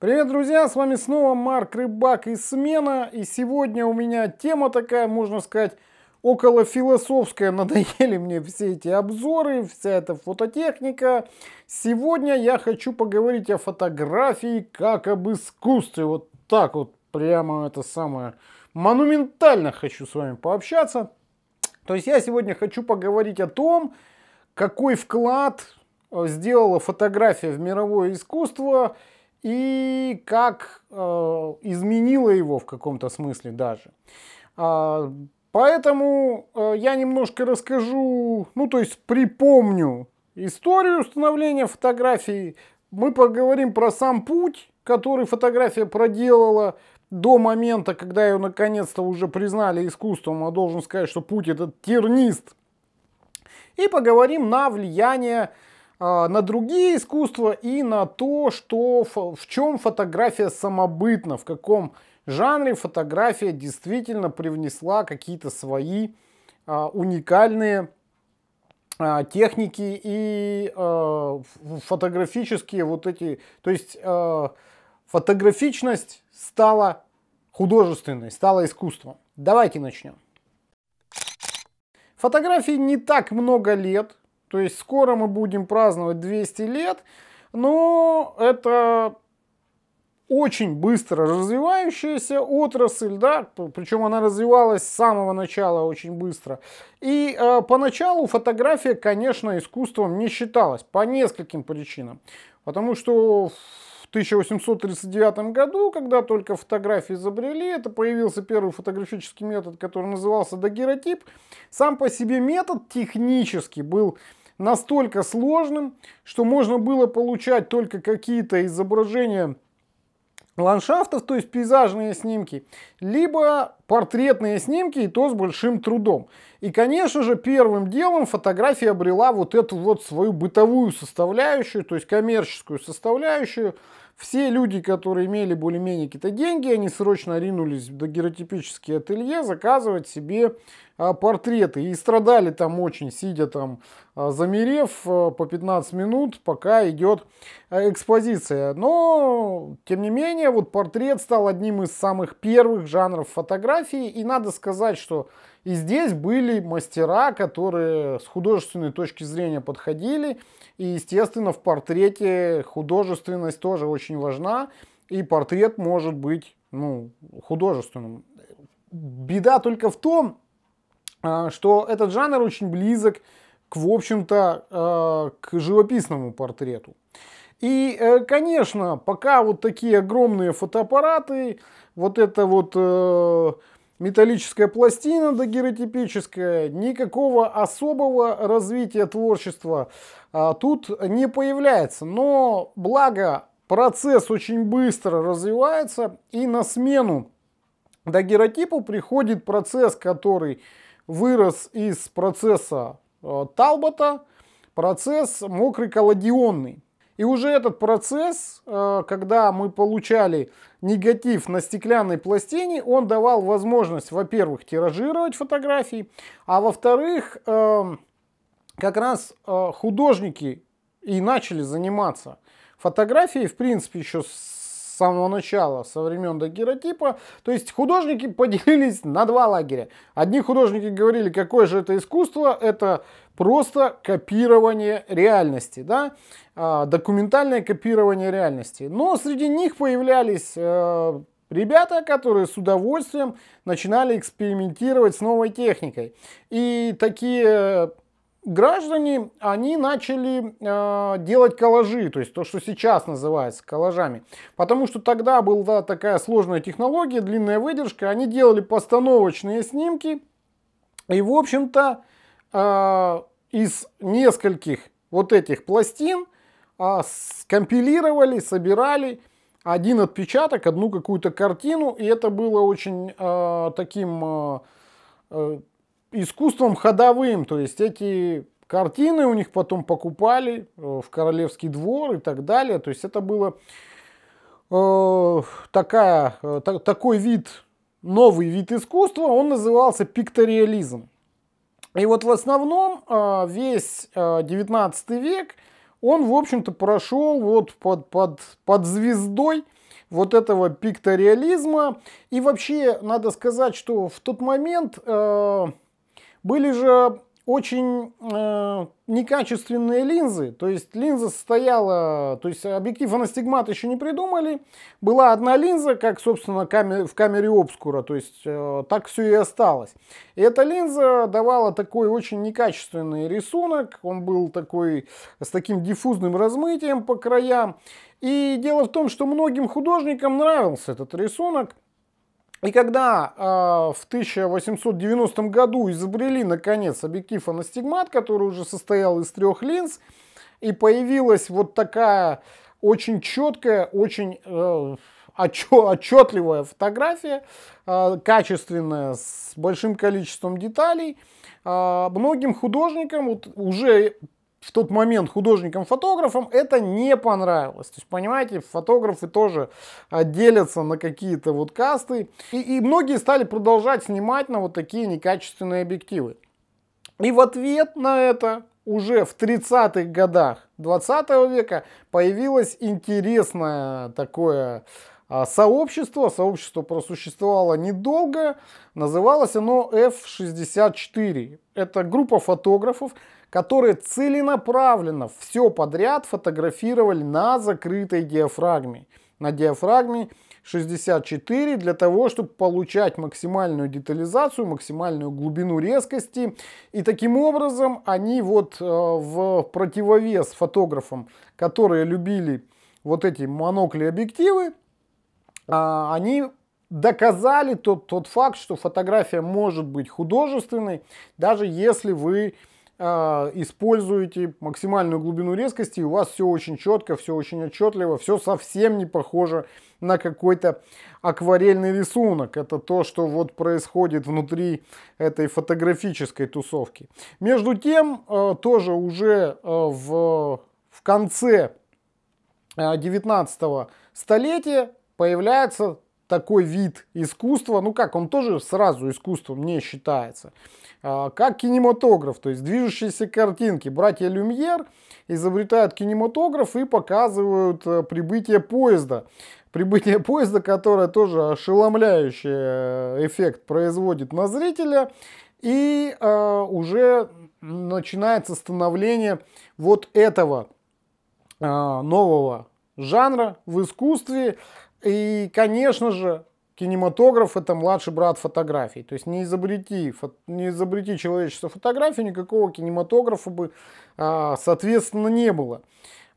Привет, друзья! С вами снова Марк Рыбак и Смена. И сегодня у меня тема такая, можно сказать, около философская. Надоели мне все эти обзоры, вся эта фототехника. Сегодня я хочу поговорить о фотографии как об искусстве. Вот так вот прямо это самое монументально хочу с вами пообщаться. То есть я сегодня хочу поговорить о том, какой вклад э, сделала фотография в мировое искусство – и как э, изменила его в каком-то смысле даже. Э, поэтому э, я немножко расскажу, ну то есть припомню историю становления фотографии. Мы поговорим про сам путь, который фотография проделала до момента, когда ее наконец-то уже признали искусством. А должен сказать, что путь этот тернист. И поговорим на влияние э, а, на другие искусства и на то, что, в чем фотография самобытна, в каком жанре фотография действительно привнесла какие-то свои а, уникальные а, техники и фотографические вот эти, то есть фотографичность стала художественной, стала искусством. Давайте начнем. Фотографии не так много лет, то есть скоро мы будем праздновать 200 лет, но это очень быстро развивающаяся отрасль, да, причем она развивалась с самого начала очень быстро. И э, поначалу фотография, конечно, искусством не считалась по нескольким причинам. Потому что в 1839 году, когда только фотографии изобрели, это появился первый фотографический метод, который назывался дагеротип. Сам по себе метод технически был настолько сложным, что можно было получать только какие-то изображения ландшафтов, то есть пейзажные снимки, либо портретные снимки, и то с большим трудом. И, конечно же, первым делом фотография обрела вот эту вот свою бытовую составляющую, то есть коммерческую составляющую. Все люди, которые имели более-менее какие-то деньги, они срочно ринулись в дагеротипические ателье заказывать себе а, портреты. И страдали там очень, сидя там, а, замерев а, по 15 минут, пока идет экспозиция. Но, тем не менее, вот портрет стал одним из самых первых жанров фотографии. И надо сказать, что и здесь были мастера, которые с художественной точки зрения подходили. И, естественно, в портрете художественность тоже очень важна. И портрет может быть ну, художественным. Беда только в том, а, что этот жанр очень близок к, в общем-то, а, к живописному портрету. И, э, конечно, пока вот такие огромные фотоаппараты, вот эта вот э, металлическая пластина дагеротипическая, никакого особого развития творчества а, тут не появляется. Но, благо, процесс очень быстро развивается, и на смену дагеротипу приходит процесс, который вырос из процесса э, Талбота процесс мокрый-колодионный. И уже этот процесс, э, когда мы получали негатив на стеклянной пластине, он давал возможность, во-первых, тиражировать фотографии, а во-вторых, э, как раз художники и начали заниматься фотографией, в принципе, еще с самого начала, со времен до дагеротипа. То есть художники поделились на два лагеря. Одни художники говорили, какое же это искусство, это просто копирование реальности, да, а, документальное копирование реальности. Но среди них появлялись э, Ребята, которые с удовольствием начинали экспериментировать с новой техникой. И такие граждане, они начали э, делать коллажи, то есть то, что сейчас называется коллажами. Потому что тогда была такая сложная технология, длинная выдержка, они делали постановочные снимки, и, в общем-то, э, из нескольких вот этих пластин э, скомпилировали, собирали один отпечаток, одну какую-то картину, и это было очень э, таким... Э, искусством ходовым. То есть эти картины у них потом покупали э, в Королевский двор и так далее. То есть это было э, такая, э, такой вид, новый вид искусства, он назывался пикториализм. И вот в основном весь э, 19 век, он, в общем-то, прошел вот под, под, под звездой вот этого пикториализма. И вообще, надо сказать, что в тот момент... Были же очень э, некачественные линзы, то есть линза состояла, то есть объектив анастигмат еще не придумали, была одна линза, как собственно камер, в камере обскура, то есть э, так все и осталось. И эта линза давала такой очень некачественный рисунок, он был такой с таким диффузным размытием по краям. И дело в том, что многим художникам нравился этот рисунок, и когда э, в 1890 году изобрели, наконец, объектив анастигмат, который уже состоял из трех линз, и появилась вот такая очень четкая, очень э, отчетливая фотография, э, качественная, с большим количеством деталей, э, многим художникам вот, уже в тот момент художникам-фотографам это не понравилось. То есть, понимаете, фотографы тоже а, делятся на какие-то вот касты. И, и многие стали продолжать снимать на вот такие некачественные объективы. И в ответ на это уже в 30-х годах 20 века появилось интересное такое а сообщество. Сообщество просуществовало недолго. Называлось оно F64. Это группа фотографов, которые целенаправленно все подряд фотографировали на закрытой диафрагме. На диафрагме 64 для того, чтобы получать максимальную детализацию, максимальную глубину резкости. И таким образом они вот э, в противовес фотографам, которые любили вот эти монокли объективы, а, они доказали тот, тот факт, что фотография может быть художественной, даже если вы а, используете максимальную глубину резкости, и у вас все очень четко, все очень отчетливо, все совсем не похоже на какой-то акварельный рисунок. Это то, что вот происходит внутри этой фотографической тусовки. Между тем, а, тоже уже в, в конце 19 столетия появляется такой вид искусства, ну как, он тоже сразу искусством не считается, а, как кинематограф, то есть движущиеся картинки. Братья Люмьер изобретают кинематограф и показывают э, прибытие поезда. Прибытие поезда, которое тоже ошеломляющий э, эффект производит на зрителя, и э, уже начинается становление вот этого нового жанра в искусстве, и, конечно же, кинематограф это младший брат фотографий. То есть не изобрети, не изобрети человечество фотографии, никакого кинематографа бы, а, соответственно, не было.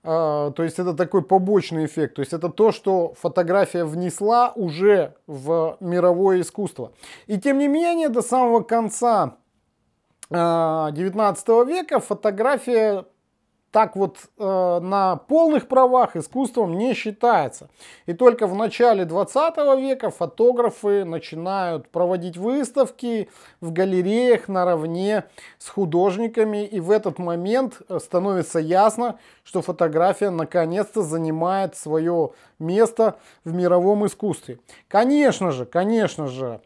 А, то есть это такой побочный эффект. То есть это то, что фотография внесла уже в мировое искусство. И тем не менее, до самого конца 19 а, века фотография так вот э, на полных правах искусством не считается. И только в начале 20 века фотографы начинают проводить выставки в галереях наравне с художниками. И в этот момент э, становится ясно, что фотография наконец-то занимает свое место в мировом искусстве. Конечно же, конечно же,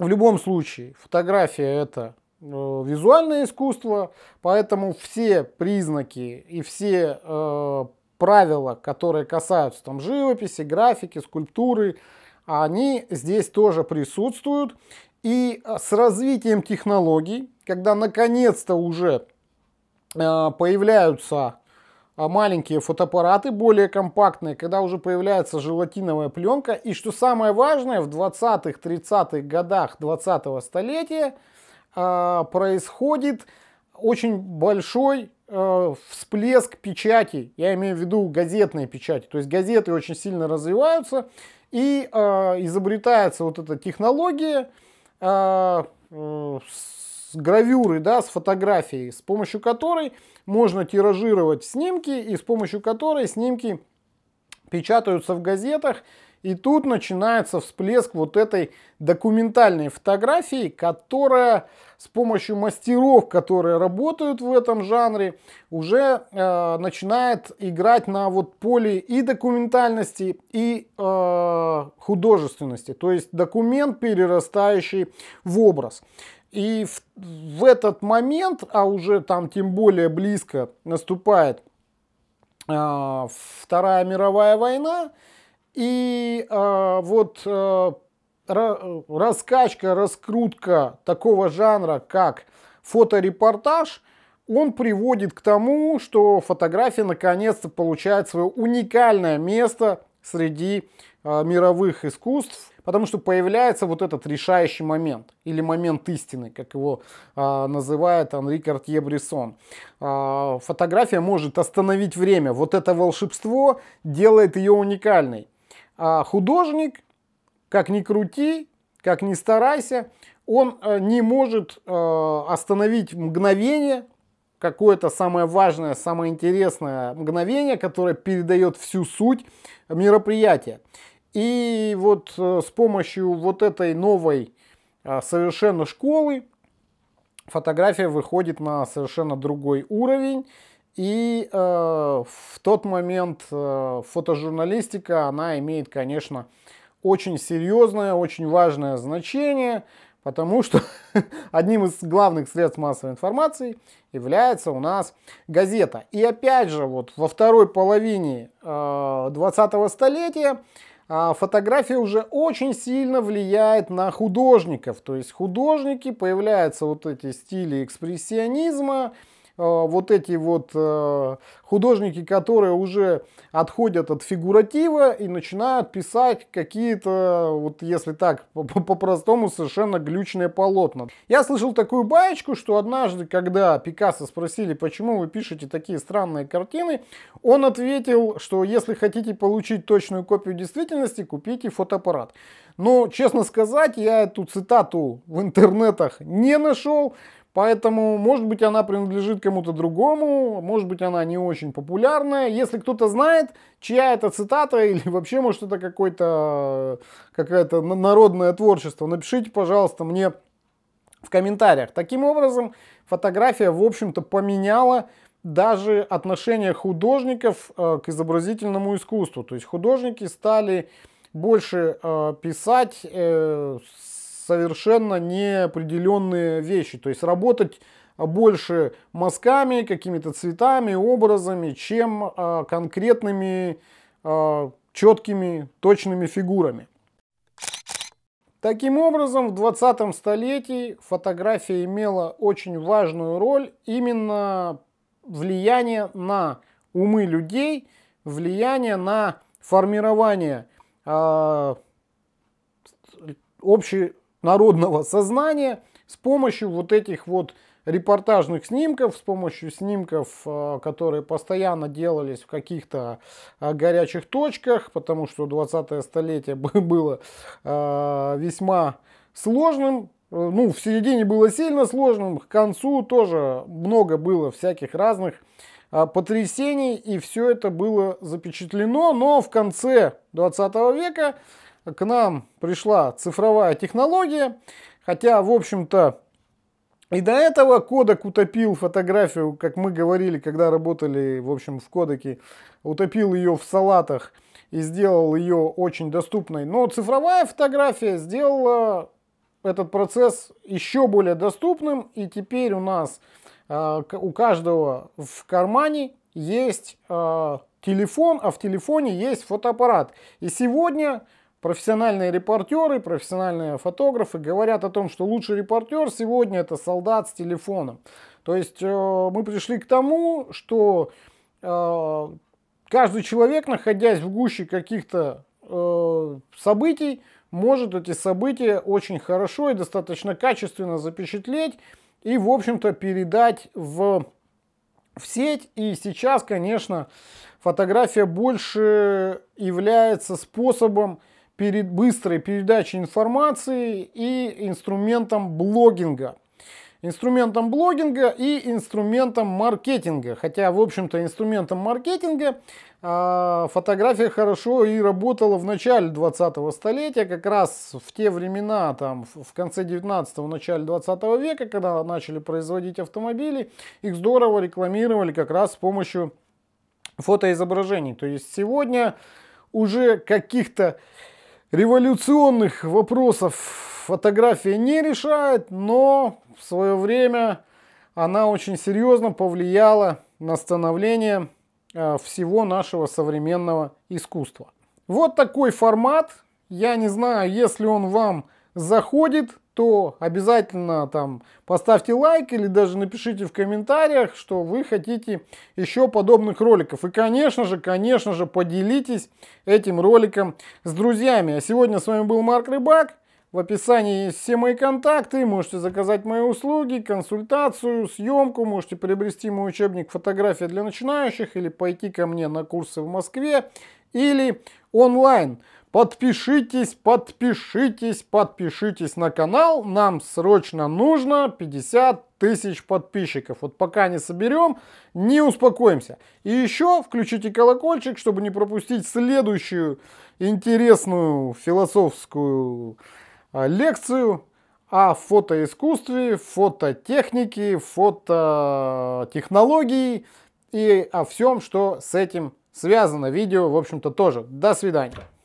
в любом случае фотография это Э, визуальное искусство, поэтому все признаки и все э, правила, которые касаются там живописи, графики, скульптуры, они здесь тоже присутствуют. И э, с развитием технологий, когда наконец-то уже э, появляются э, маленькие фотоаппараты, более компактные, когда уже появляется желатиновая пленка, и что самое важное, в 20-30-х годах 20-го столетия Э, происходит очень большой э, всплеск печати, я имею в виду газетные печати, то есть газеты очень сильно развиваются, и э, изобретается вот эта технология с гравюры, да, с фотографией, с помощью которой можно тиражировать снимки и с помощью которой снимки печатаются в газетах, и тут начинается всплеск вот этой документальной фотографии, которая с помощью мастеров, которые работают в этом жанре, уже э, начинает играть на вот поле и документальности, и э, художественности. То есть документ, перерастающий в образ. И в, в этот момент, а уже там тем более близко наступает а, Вторая мировая война, и а, вот а, раскачка, раскрутка такого жанра, как фоторепортаж, он приводит к тому, что фотография наконец-то получает свое уникальное место среди мировых искусств. Потому что появляется вот этот решающий момент или момент истины, как его а, называет Анри Картье-Брессон. А, фотография может остановить время. Вот это волшебство делает ее уникальной. А художник, как ни крути, как ни старайся, он э, не может э, остановить мгновение, какое-то самое важное, самое интересное мгновение, которое передает всю суть мероприятия. И вот э, с помощью вот этой новой а, совершенно школы фотография выходит на совершенно другой уровень. И э, в тот момент э, фотожурналистика, она имеет, конечно, очень серьезное, очень важное значение, потому что одним из главных средств массовой информации является у нас газета. И опять же, вот во второй половине э, 20-го столетия а фотография уже очень сильно влияет на художников. То есть художники, появляются вот эти стили экспрессионизма, Э, вот эти вот э, художники, которые уже отходят от фигуратива и начинают писать какие-то, вот если так, по-простому, совершенно глючные полотна. Я слышал такую баечку, что однажды, когда Пикассо спросили, почему вы пишете такие странные картины, он ответил, что если хотите получить точную копию действительности, купите фотоаппарат. Но, честно сказать, я эту цитату в интернетах не нашел, Поэтому, может быть, она принадлежит кому-то другому, может быть, она не очень популярная. Если кто-то знает, чья это цитата, или вообще, может, это какое-то какое-то народное творчество, напишите, пожалуйста, мне в комментариях. Таким образом, фотография, в общем-то, поменяла даже отношение художников э, к изобразительному искусству. То есть художники стали больше э, писать с э, совершенно неопределенные вещи. То есть работать больше мазками, какими-то цветами, образами, чем э, конкретными э, четкими, точными фигурами. Таким образом, в 20 столетии фотография имела очень важную роль именно влияние на умы людей, влияние на формирование э, общей народного сознания с помощью вот этих вот репортажных снимков, с помощью снимков, э, которые постоянно делались в каких-то э, горячих точках, потому что 20-е столетие было э, весьма сложным, ну, в середине было сильно сложным, к концу тоже много было всяких разных потрясений, и все это было запечатлено, но в конце 20 века к нам пришла цифровая технология, хотя, в общем-то, и до этого кодек утопил фотографию, как мы говорили, когда работали, в общем, в кодеке, утопил ее в салатах и сделал ее очень доступной. Но цифровая фотография сделала этот процесс еще более доступным, и теперь у нас э, у каждого в кармане есть э, телефон, а в телефоне есть фотоаппарат. И сегодня профессиональные репортеры, профессиональные фотографы говорят о том, что лучший репортер сегодня это солдат с телефоном. То есть э, мы пришли к тому, что э, каждый человек, находясь в гуще каких-то э, событий, может эти события очень хорошо и достаточно качественно запечатлеть и, в общем-то, передать в, в сеть. И сейчас, конечно, фотография больше является способом перед быстрой передачей информации и инструментом блогинга. Инструментом блогинга и инструментом маркетинга. Хотя, в общем-то, инструментом маркетинга э, фотография хорошо и работала в начале 20-го столетия, как раз в те времена, там, в конце 19-го, начале 20 века, когда начали производить автомобили, их здорово рекламировали как раз с помощью фотоизображений. То есть сегодня уже каких-то революционных вопросов фотография не решает, но в свое время она очень серьезно повлияла на становление а, всего нашего современного искусства. Вот такой формат. Я не знаю, если он вам заходит, то обязательно там поставьте лайк или даже напишите в комментариях, что вы хотите еще подобных роликов. И, конечно же, конечно же, поделитесь этим роликом с друзьями. А сегодня с вами был Марк Рыбак. В описании есть все мои контакты, можете заказать мои услуги, консультацию, съемку, можете приобрести мой учебник «Фотография для начинающих» или пойти ко мне на курсы в Москве или онлайн. Подпишитесь, подпишитесь, подпишитесь на канал. Нам срочно нужно 50 тысяч подписчиков. Вот пока не соберем, не успокоимся. И еще включите колокольчик, чтобы не пропустить следующую интересную философскую а, лекцию о фотоискусстве, фототехнике, фототехнологии и о всем, что с этим связано. Видео, в общем-то, тоже. До свидания.